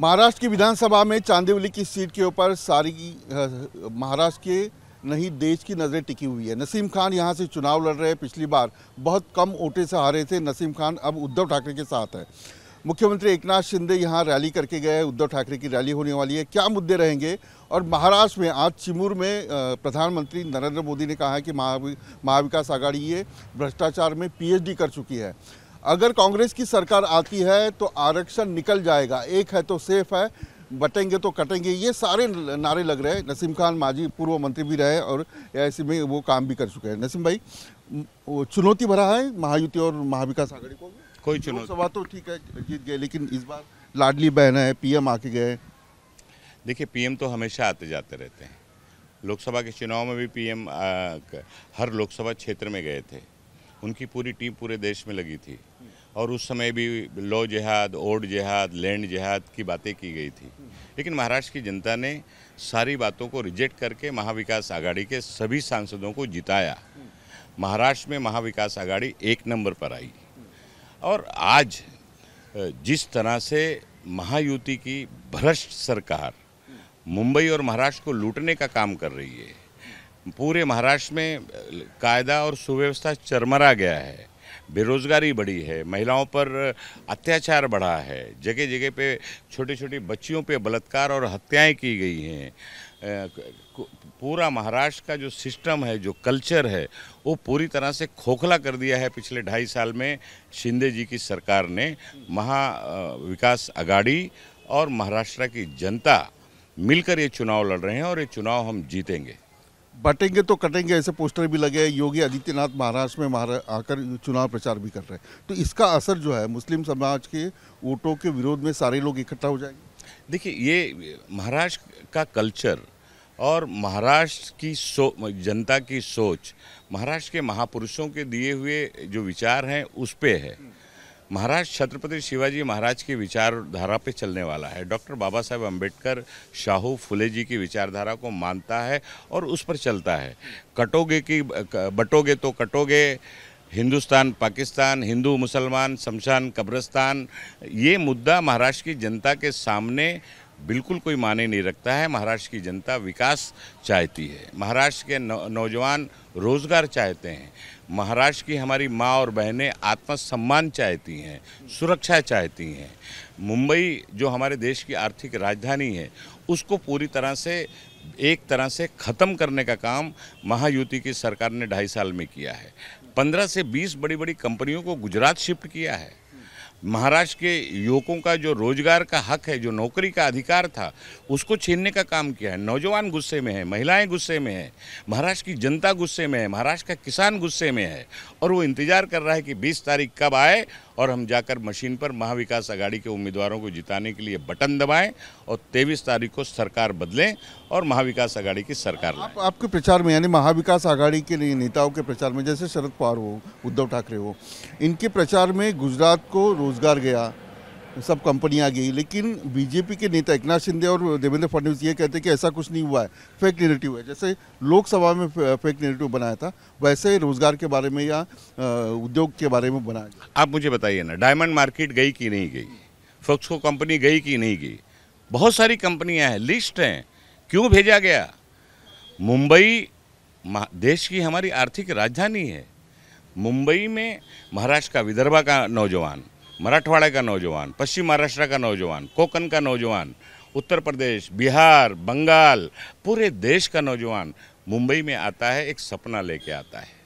महाराष्ट्र की विधानसभा में चांदीवली की सीट के ऊपर सारी महाराष्ट्र के नहीं देश की नज़रें टिकी हुई है नसीम खान यहाँ से चुनाव लड़ रहे हैं पिछली बार बहुत कम वोटे से हारे थे नसीम खान अब उद्धव ठाकरे के साथ है मुख्यमंत्री एकनाथ शिंदे यहाँ रैली करके गए उद्धव ठाकरे की रैली होने वाली है क्या मुद्दे रहेंगे और महाराष्ट्र में आज चिमूर में प्रधानमंत्री नरेंद्र मोदी ने कहा है कि महाविकास आघाड़ी ये भ्रष्टाचार में पी कर चुकी है अगर कांग्रेस की सरकार आती है तो आरक्षण निकल जाएगा एक है तो सेफ है बटेंगे तो कटेंगे ये सारे नारे लग रहे हैं नसीम खान माजी पूर्व मंत्री भी रहे और ऐसे में वो काम भी कर चुके हैं नसीम भाई चुनौती भरा है महायुति और महाविकास आघाड़ी को कोई चुनौती सवा तो ठीक है जीत गए लेकिन इस बार लाडली बहन है पीएम आके गए देखिए पीएम तो हमेशा आते जाते रहते हैं लोकसभा के चुनाव में भी पीएम हर लोकसभा क्षेत्र में गए थे उनकी पूरी टीम पूरे देश में लगी थी और उस समय भी लो जिहाद ओड जिहाद लैंड जिहाद की बातें की गई थी लेकिन महाराष्ट्र की जनता ने सारी बातों को रिजेक्ट करके महाविकास आघाड़ी के सभी सांसदों को जिताया महाराष्ट्र में महाविकास आघाड़ी एक नंबर पर आई और आज जिस तरह से महायुति की भ्रष्ट सरकार मुंबई और महाराष्ट्र को लूटने का काम कर रही है पूरे महाराष्ट्र में कायदा और सुव्यवस्था चरमरा गया है बेरोज़गारी बढ़ी है महिलाओं पर अत्याचार बढ़ा है जगह जगह पे छोटी छोटी बच्चियों पे बलात्कार और हत्याएं की गई हैं पूरा महाराष्ट्र का जो सिस्टम है जो कल्चर है वो पूरी तरह से खोखला कर दिया है पिछले ढाई साल में शिंदे जी की सरकार ने महा विकास अगाड़ी और महाराष्ट्र की जनता मिलकर ये चुनाव लड़ रहे हैं और ये चुनाव हम जीतेंगे बटेंगे तो कटेंगे ऐसे पोस्टर भी लगे योगी आदित्यनाथ महाराष्ट्र में महारा आकर चुनाव प्रचार भी कर रहे हैं तो इसका असर जो है मुस्लिम समाज के वोटों के विरोध में सारे लोग इकट्ठा हो जाएंगे देखिए ये महाराष्ट्र का कल्चर और महाराष्ट्र की सो जनता की सोच महाराष्ट्र के महापुरुषों के दिए हुए जो विचार हैं उस पर है महाराज छत्रपति शिवाजी महाराज की विचारधारा पे चलने वाला है डॉक्टर बाबा साहेब अम्बेडकर शाहू फुले जी की विचारधारा को मानता है और उस पर चलता है कटोगे की बटोगे तो कटोगे हिंदुस्तान पाकिस्तान हिंदू मुसलमान शमशान कब्रस्तान ये मुद्दा महाराष्ट्र की जनता के सामने बिल्कुल कोई माने नहीं रखता है महाराष्ट्र की जनता विकास चाहती है महाराष्ट्र के नौजवान रोजगार चाहते हैं महाराष्ट्र की हमारी माँ और बहनें आत्मसम्मान चाहती हैं सुरक्षा चाहती हैं मुंबई जो हमारे देश की आर्थिक राजधानी है उसको पूरी तरह से एक तरह से ख़त्म करने का काम महायुति की सरकार ने ढाई साल में किया है पंद्रह से बीस बड़ी बड़ी कंपनियों को गुजरात शिफ्ट किया है महाराष्ट्र के युवकों का जो रोजगार का हक है जो नौकरी का अधिकार था उसको छीनने का काम किया है नौजवान गुस्से में है महिलाएं गुस्से में है महाराष्ट्र की जनता गुस्से में है महाराष्ट्र का किसान गुस्से में है और वो इंतज़ार कर रहा है कि 20 तारीख कब आए और हम जाकर मशीन पर महाविकास आघाड़ी के उम्मीदवारों को जिताने के लिए बटन दबाएं और तेईस तारीख को सरकार बदलें और महाविकास आघाड़ी की सरकार आप, आपके प्रचार में यानी महाविकास आघाड़ी के नेताओं के प्रचार में जैसे शरद पवार हो उद्धव ठाकरे हो इनके प्रचार में गुजरात को रोजगार गया सब कंपनी आ गई लेकिन बीजेपी के नेता एक शिंदे और देवेंद्र फडणवीस ये कहते हैं कि ऐसा कुछ नहीं हुआ है फेक नेगेटिव है जैसे लोकसभा में फेक नेगेटिव बनाया था वैसे रोजगार के बारे में या उद्योग के बारे में बनाया आप मुझे बताइए ना डायमंड मार्केट गई कि नहीं गई फोक्सको कंपनी गई कि नहीं गई बहुत सारी कंपनियाँ हैं लिस्ट हैं क्यों भेजा गया मुंबई देश की हमारी आर्थिक राजधानी है मुंबई में महाराष्ट्र का विदर्भा का नौजवान मराठवाड़ा का नौजवान पश्चिम महाराष्ट्र का नौजवान कोकन का नौजवान उत्तर प्रदेश बिहार बंगाल पूरे देश का नौजवान मुंबई में आता है एक सपना लेके आता है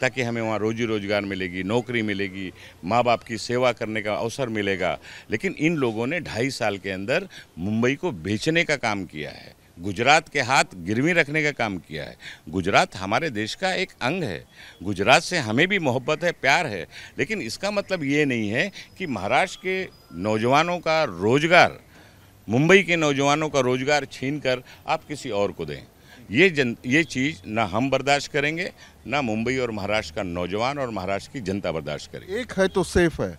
ताकि हमें वहाँ रोजी रोजगार मिलेगी नौकरी मिलेगी माँ बाप की सेवा करने का अवसर मिलेगा लेकिन इन लोगों ने ढाई साल के अंदर मुंबई को बेचने का काम किया है गुजरात के हाथ गिरवी रखने का काम किया है गुजरात हमारे देश का एक अंग है गुजरात से हमें भी मोहब्बत है प्यार है लेकिन इसका मतलब ये नहीं है कि महाराष्ट्र के नौजवानों का रोज़गार मुंबई के नौजवानों का रोज़गार छीन कर आप किसी और को दें ये जन ये चीज़ ना हम बर्दाश्त करेंगे ना मुंबई और महाराष्ट्र का नौजवान और महाराष्ट्र की जनता बर्दाश्त करेगी एक है तो सेफ है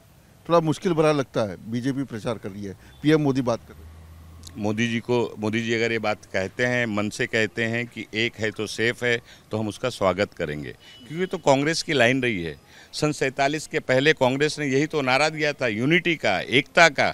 थोड़ा मुश्किल भरा लगता है बीजेपी प्रचार कर रही है पीएम मोदी बात कर रहे हैं मोदी जी को मोदी जी अगर ये बात कहते हैं मन से कहते हैं कि एक है तो सेफ है तो हम उसका स्वागत करेंगे क्योंकि तो कांग्रेस की लाइन रही है सन सैंतालीस के पहले कांग्रेस ने यही तो नारा दिया था यूनिटी का एकता का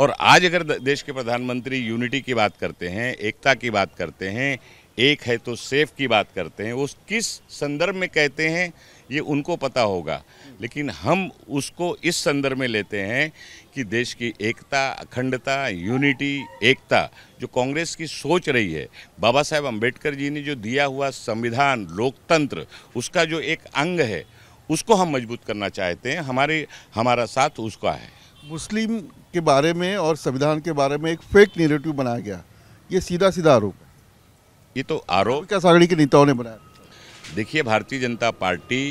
और आज अगर देश के प्रधानमंत्री यूनिटी की बात करते हैं एकता की बात करते हैं एक है तो सेफ की बात करते हैं उस किस संदर्भ में कहते हैं ये उनको पता होगा लेकिन हम उसको इस संदर्भ में लेते हैं कि देश की एकता अखंडता यूनिटी एकता जो कांग्रेस की सोच रही है बाबा साहेब अम्बेडकर जी ने जो दिया हुआ संविधान लोकतंत्र उसका जो एक अंग है उसको हम मजबूत करना चाहते हैं हमारे हमारा साथ उसका है मुस्लिम के बारे में और संविधान के बारे में एक फेक नेरेटिव बनाया गया ये सीधा सीधा आरोप है ये तो आरोप क्या सागड़ी के नेताओं ने बनाया देखिए भारतीय जनता पार्टी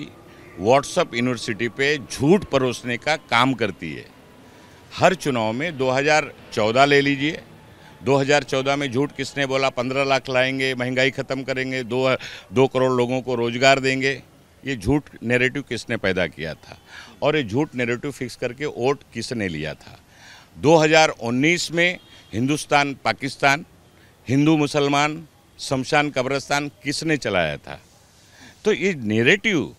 व्हाट्सअप यूनिवर्सिटी पे झूठ परोसने का काम करती है हर चुनाव में 2014 ले लीजिए 2014 में झूठ किसने बोला 15 लाख लाएंगे महंगाई ख़त्म करेंगे दो दो करोड़ लोगों को रोज़गार देंगे ये झूठ नेरेटिव किसने पैदा किया था और ये झूठ नेरेटिव फिक्स करके वोट किसने लिया था 2019 में हिंदुस्तान पाकिस्तान हिंदू मुसलमान शमशान कब्रस्तान किसने चलाया था तो ये नेरेटिव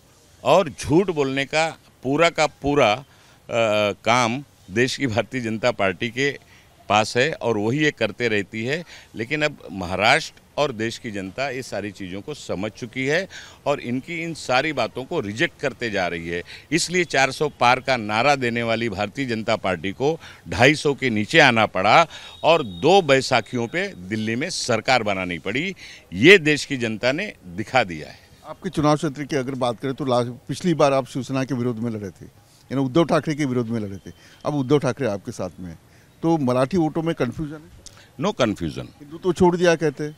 और झूठ बोलने का पूरा का पूरा आ, काम देश की भारतीय जनता पार्टी के पास है और वही ये करते रहती है लेकिन अब महाराष्ट्र और देश की जनता ये सारी चीज़ों को समझ चुकी है और इनकी इन सारी बातों को रिजेक्ट करते जा रही है इसलिए 400 पार का नारा देने वाली भारतीय जनता पार्टी को 250 के नीचे आना पड़ा और दो बैसाखियों पे दिल्ली में सरकार बनानी पड़ी ये देश की जनता ने दिखा दिया है आपके चुनाव क्षेत्र की अगर बात करें तो पिछली बार आप शिवसेना के विरोध में लड़े थे यानी उद्धव ठाकरे के विरोध में लड़े थे अब उद्धव ठाकरे आपके साथ में है तो मराठी वोटों में कन्फ्यूजन है नो कन्फ्यूजन हिंदू तो छोड़ दिया कहते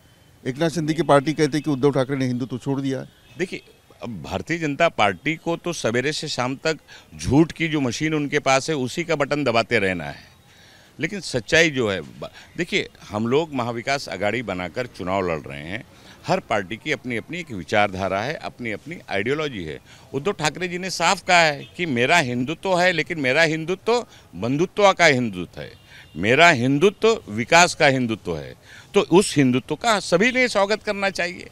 एक नाथ शिंदे की पार्टी कहते कि उद्धव ठाकरे ने हिंदू तो छोड़ दिया देखिए अब भारतीय जनता पार्टी को तो सवेरे से शाम तक झूठ की जो मशीन उनके पास है उसी का बटन दबाते रहना है लेकिन सच्चाई जो है देखिए हम लोग महाविकास अगाड़ी बनाकर चुनाव लड़ रहे हैं हर पार्टी की अपनी अपनी एक विचारधारा है अपनी अपनी आइडियोलॉजी है उद्धव ठाकरे जी ने साफ कहा है कि मेरा हिंदुत्व है लेकिन मेरा हिंदुत्व बंधुत्व का हिंदुत्व है मेरा हिंदुत्व विकास का हिंदुत्व है तो उस हिंदुत्व का सभी ने स्वागत करना चाहिए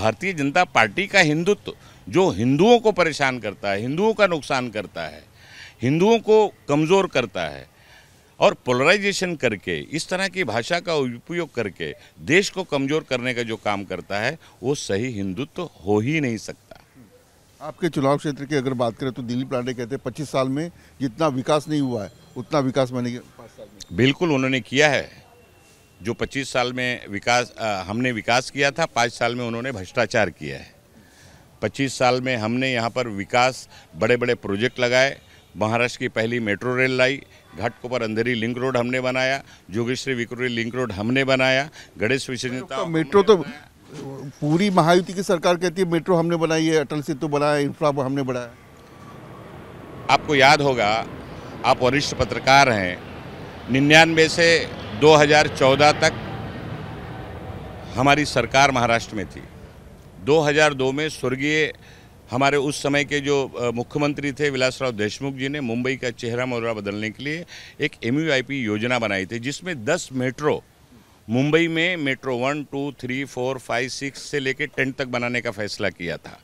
भारतीय जनता पार्टी का हिंदुत्व जो हिंदुओं को परेशान करता है हिंदुओं का नुकसान करता है हिंदुओं को कमज़ोर करता है और पोलराइजेशन करके इस तरह की भाषा का उपयोग करके देश को कमज़ोर करने का जो काम करता है वो सही हिंदुत्व तो हो ही नहीं सकता आपके चुनाव क्षेत्र की अगर बात करें तो दिलीप लांडे कहते हैं पच्चीस साल में जितना विकास नहीं हुआ है उतना विकास मैंने बिल्कुल उन्होंने किया है जो 25 साल में विकास आ, हमने विकास किया था पाँच साल में उन्होंने भ्रष्टाचार किया है 25 साल में हमने यहाँ पर विकास बड़े बड़े प्रोजेक्ट लगाए महाराष्ट्र की पहली मेट्रो रेल लाई घाट पर अंधेरी लिंक रोड हमने बनाया जोगेश्वरी विक्रोरी लिंक रोड हमने बनाया गणेश विसर्जन तो मेट्रो तो पूरी महायुति की सरकार कहती है मेट्रो हमने बनाई है अटल सेतु तो बनाया इंफ्रा हमने बनाया आपको याद होगा आप वरिष्ठ पत्रकार हैं निन्यानवे से 2014 तक हमारी सरकार महाराष्ट्र में थी 2002 में स्वर्गीय हमारे उस समय के जो मुख्यमंत्री थे विलासराव देशमुख जी ने मुंबई का चेहरा मोहरा बदलने के लिए एक एम योजना बनाई थी जिसमें दस मेट्रो मुंबई में metro one two three four five six से लेकर टेंथ तक बनाने का फैसला किया था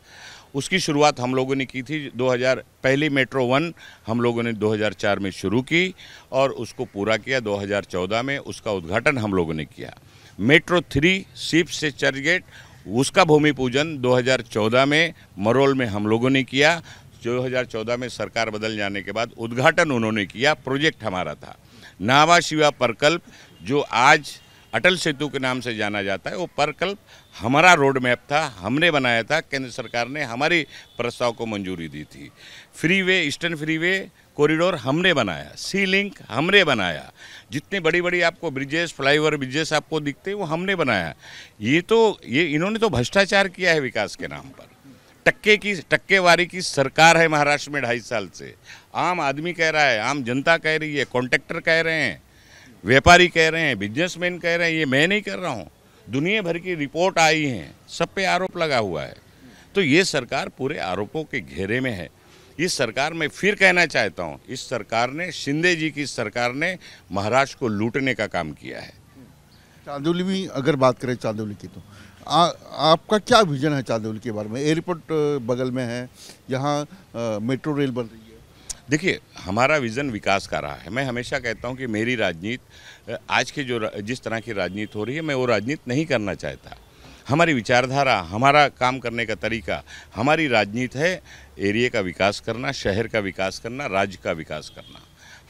उसकी शुरुआत हम लोगों ने की थी 2000 पहली मेट्रो वन हम लोगों ने 2004 में शुरू की और उसको पूरा किया 2014 में उसका उद्घाटन हम लोगों ने किया मेट्रो थ्री सीप से चर्चगेट उसका भूमि पूजन 2014 में मरोल में हम लोगों ने किया 2014 में सरकार बदल जाने के बाद उद्घाटन उन्होंने किया प्रोजेक्ट हमारा था नावा शिवा प्रकल्प जो आज अटल सेतु के नाम से जाना जाता है वो प्रकल्प हमारा रोड मैप था हमने बनाया था केंद्र सरकार ने हमारी प्रस्ताव को मंजूरी दी थी फ्रीवे ईस्टर्न वे कॉरिडोर हमने बनाया सी लिंक हमने बनाया जितने बड़ी बड़ी आपको ब्रिजेस फ्लाईओवर ब्रिजेस आपको दिखते हैं वो हमने बनाया ये तो ये इन्होंने तो भ्रष्टाचार किया है विकास के नाम पर टक्के की टक्केवारी की सरकार है महाराष्ट्र में ढाई साल से आम आदमी कह रहा है आम जनता कह रही है कॉन्ट्रैक्टर कह रहे हैं व्यापारी कह रहे हैं बिजनेसमैन कह रहे हैं ये मैं नहीं कर रहा हूँ दुनिया भर की रिपोर्ट आई है सब पे आरोप लगा हुआ है तो ये सरकार पूरे आरोपों के घेरे में है इस सरकार में फिर कहना चाहता हूँ इस सरकार ने शिंदे जी की सरकार ने महाराष्ट्र को लूटने का काम किया है चांदौली भी अगर बात करें चांदौली की तो आ, आपका क्या विजन है चांदौली के बारे में एयरपोर्ट बगल में है यहाँ मेट्रो रेल बन रही है देखिए हमारा विज़न विकास का रहा है मैं हमेशा कहता हूँ कि मेरी राजनीति आज के जो जिस तरह की राजनीति हो रही है मैं वो राजनीति नहीं करना चाहता हमारी विचारधारा हमारा काम करने का तरीका हमारी राजनीति है एरिए का विकास करना शहर का विकास करना राज्य का विकास करना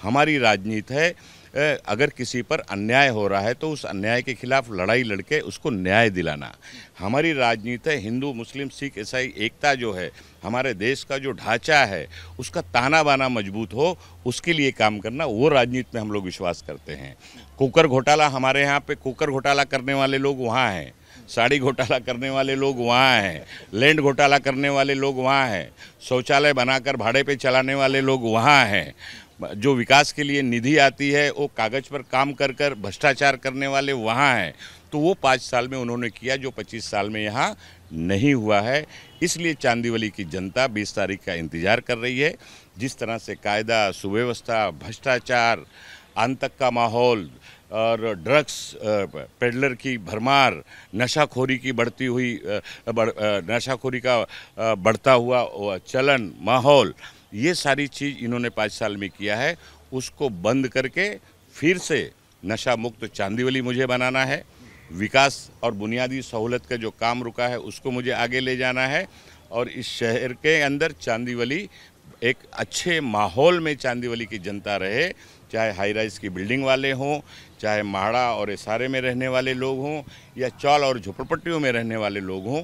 हमारी राजनीति है अगर किसी पर अन्याय हो रहा है तो उस अन्याय के खिलाफ लड़ाई लड़के उसको न्याय दिलाना हमारी राजनीति है हिंदू मुस्लिम सिख ईसाई एकता जो है हमारे देश का जो ढांचा है उसका ताना बाना मजबूत हो उसके लिए काम करना वो राजनीति में हम लोग विश्वास करते हैं कुकर घोटाला हमारे यहाँ पे कुकर घोटाला करने वाले लोग वहाँ हैं साड़ी घोटाला करने वाले लोग वहाँ हैं लैंड घोटाला करने वाले लोग वहाँ हैं शौचालय बनाकर भाड़े पे चलाने वाले लोग वहाँ हैं जो विकास के लिए निधि आती है वो कागज़ पर काम कर कर भ्रष्टाचार करने वाले वहाँ हैं तो वो पाँच साल में उन्होंने किया जो पच्चीस साल में यहाँ नहीं हुआ है इसलिए चांदीवली की जनता बीस तारीख का इंतज़ार कर रही है जिस तरह से कायदा सुव्यवस्था भ्रष्टाचार आतंक का माहौल और ड्रग्स पेडलर की भरमार नशाखोरी की बढ़ती हुई बढ़, नशाखोरी का बढ़ता हुआ चलन माहौल ये सारी चीज़ इन्होंने पाँच साल में किया है उसको बंद करके फिर से नशा मुक्त चांदीवली मुझे बनाना है विकास और बुनियादी सहूलत का जो काम रुका है उसको मुझे आगे ले जाना है और इस शहर के अंदर चांदीवली एक अच्छे माहौल में चांदीवली की जनता रहे चाहे हाई राइज की बिल्डिंग वाले हों चाहे माड़ा और इसारे में रहने वाले लोग हों या चौल और झुपड़पट्टियों में रहने वाले लोग हों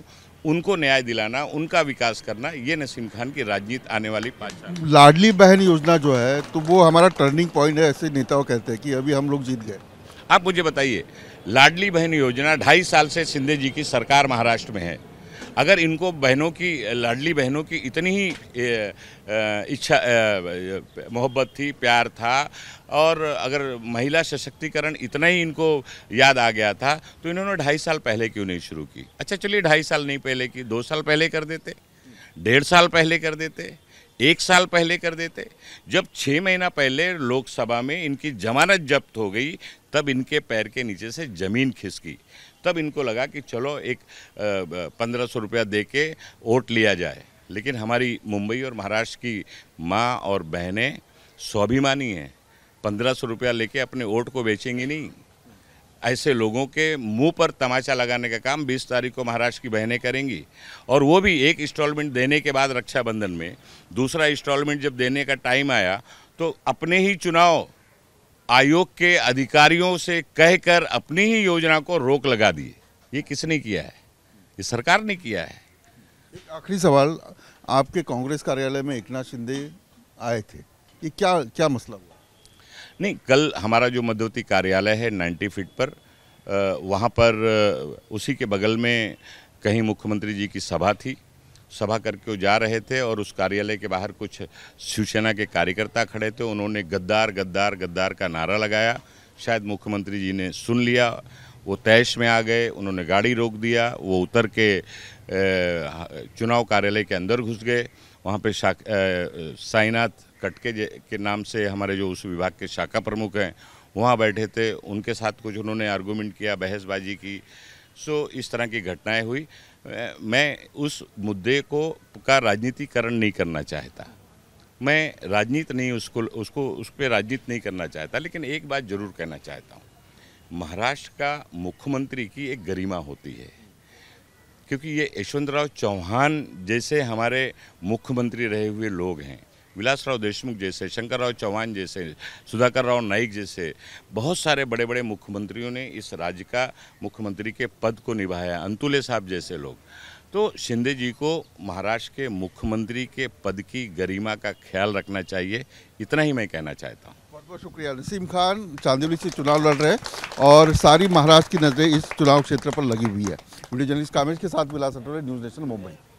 उनको न्याय दिलाना उनका विकास करना ये नसीम खान की राजनीति आने वाली पाँच लाडली बहन योजना जो है तो वो हमारा टर्निंग पॉइंट है ऐसे नेताओं कहते हैं कि अभी हम लोग जीत गए आप मुझे बताइए लाडली बहन योजना ढाई साल से सिंधे जी की सरकार महाराष्ट्र में है अगर इनको बहनों की लाडली बहनों की इतनी ही इच्छा मोहब्बत थी प्यार था और अगर महिला सशक्तिकरण इतना ही इनको याद आ गया था तो इन्होंने ढाई साल पहले क्यों नहीं शुरू की अच्छा चलिए ढाई साल नहीं पहले की दो साल पहले कर देते डेढ़ साल पहले कर देते एक साल पहले कर देते जब छः महीना पहले लोकसभा में इनकी जमानत जब्त हो गई तब इनके पैर के नीचे से ज़मीन खिसकी तब इनको लगा कि चलो एक पंद्रह सौ रुपया दे के वोट लिया जाए लेकिन हमारी मुंबई और महाराष्ट्र की माँ और बहनें स्वाभिमानी हैं पंद्रह सौ रुपया लेके अपने वोट को बेचेंगी नहीं ऐसे लोगों के मुंह पर तमाचा लगाने का काम 20 तारीख को महाराष्ट्र की बहनें करेंगी और वो भी एक इंस्टॉलमेंट देने के बाद रक्षाबंधन में दूसरा इंस्टॉलमेंट जब देने का टाइम आया तो अपने ही चुनाव आयोग के अधिकारियों से कहकर अपनी ही योजना को रोक लगा दी ये किसने किया है ये सरकार ने किया है एक आखिरी सवाल आपके कांग्रेस कार्यालय में एक नाथ शिंदे आए थे ये क्या क्या मसला हुआ नहीं कल हमारा जो मध्यवर्ती कार्यालय है 90 फीट पर वहाँ पर उसी के बगल में कहीं मुख्यमंत्री जी की सभा थी सभा करके जा रहे थे और उस कार्यालय के बाहर कुछ शिवसेना के कार्यकर्ता खड़े थे उन्होंने गद्दार गद्दार गद्दार का नारा लगाया शायद मुख्यमंत्री जी ने सुन लिया वो तैश में आ गए उन्होंने गाड़ी रोक दिया वो उतर के चुनाव कार्यालय के अंदर घुस गए वहाँ पे साईनाथ कटके के नाम से हमारे जो उस विभाग के शाखा प्रमुख हैं वहाँ बैठे थे उनके साथ कुछ उन्होंने आर्गूमेंट किया बहसबाजी की सो इस तरह की घटनाएं हुई मैं उस मुद्दे को का राजनीतिकरण नहीं करना चाहता मैं राजनीति नहीं उसको उसको उस पर राजनीति नहीं करना चाहता लेकिन एक बात जरूर कहना चाहता हूँ महाराष्ट्र का मुख्यमंत्री की एक गरिमा होती है क्योंकि ये यशवंतराव चौहान जैसे हमारे मुख्यमंत्री रहे हुए लोग हैं विलासराव देशमुख जैसे शंकरराव चौहान जैसे सुधाकर राव नाइक जैसे बहुत सारे बड़े बड़े मुख्यमंत्रियों ने इस राज्य का मुख्यमंत्री के पद को निभाया अंतुले साहब जैसे लोग तो शिंदे जी को महाराष्ट्र के मुख्यमंत्री के पद की गरिमा का ख्याल रखना चाहिए इतना ही मैं कहना चाहता हूँ बहुत बहुत शुक्रिया नसीम खान चांदोली से चुनाव लड़ रहे हैं और सारी महाराष्ट्र की नज़रें इस चुनाव क्षेत्र पर लगी हुई है वीडियो जर्नलिस्ट कामेश के साथ विलास अटोले न्यूज़ नेशनल मुंबई